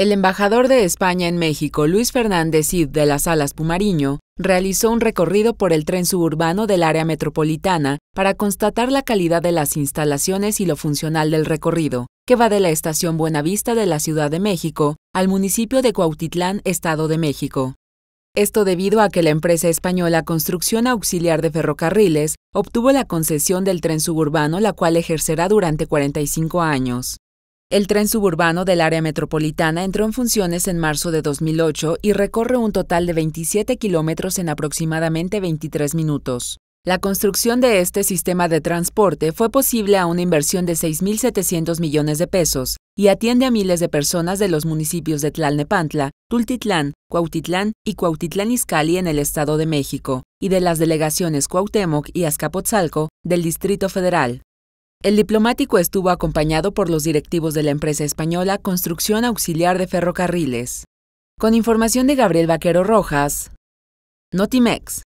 El embajador de España en México, Luis Fernández Cid de las Alas Pumariño, realizó un recorrido por el tren suburbano del área metropolitana para constatar la calidad de las instalaciones y lo funcional del recorrido, que va de la estación Buenavista de la Ciudad de México al municipio de Cuautitlán, Estado de México. Esto debido a que la empresa española Construcción Auxiliar de Ferrocarriles obtuvo la concesión del tren suburbano, la cual ejercerá durante 45 años. El tren suburbano del área metropolitana entró en funciones en marzo de 2008 y recorre un total de 27 kilómetros en aproximadamente 23 minutos. La construcción de este sistema de transporte fue posible a una inversión de 6.700 millones de pesos y atiende a miles de personas de los municipios de Tlalnepantla, Tultitlán, Cuautitlán y Cuautitlán Izcalli en el Estado de México, y de las delegaciones Cuauhtémoc y Azcapotzalco del Distrito Federal. El diplomático estuvo acompañado por los directivos de la empresa española Construcción Auxiliar de Ferrocarriles. Con información de Gabriel Vaquero Rojas, Notimex.